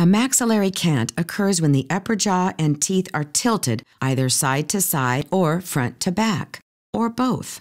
A maxillary cant occurs when the upper jaw and teeth are tilted either side to side or front to back, or both.